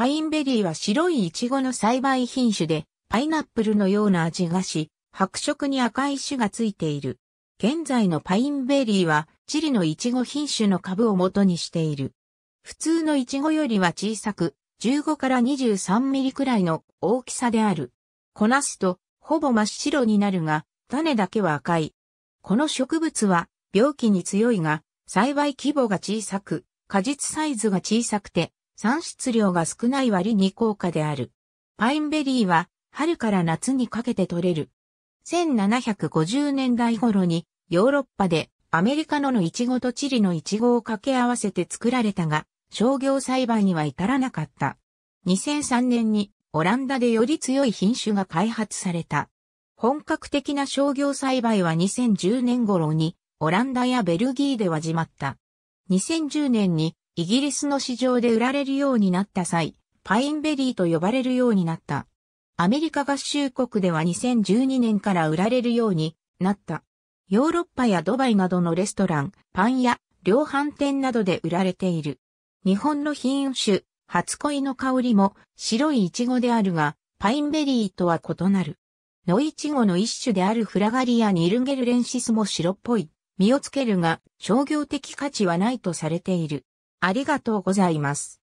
パインベリーは白いイチゴの栽培品種で、パイナップルのような味がし、白色に赤い種がついている。現在のパインベリーは、チリのイチゴ品種の株を元にしている。普通のイチゴよりは小さく、15から23ミリくらいの大きさである。こなすと、ほぼ真っ白になるが、種だけは赤い。この植物は、病気に強いが、栽培規模が小さく、果実サイズが小さくて、産出量が少ない割に高価である。パインベリーは春から夏にかけて取れる。1750年代頃にヨーロッパでアメリカののイチゴとチリのイチゴを掛け合わせて作られたが、商業栽培には至らなかった。2003年にオランダでより強い品種が開発された。本格的な商業栽培は2010年頃にオランダやベルギーでは始まった。2010年にイギリスの市場で売られるようになった際、パインベリーと呼ばれるようになった。アメリカ合衆国では2012年から売られるようになった。ヨーロッパやドバイなどのレストラン、パン屋、量販店などで売られている。日本の品種、初恋の香りも白いイチゴであるが、パインベリーとは異なる。野イチゴの一種であるフラガリア・ニルゲルレンシスも白っぽい。実をつけるが、商業的価値はないとされている。ありがとうございます。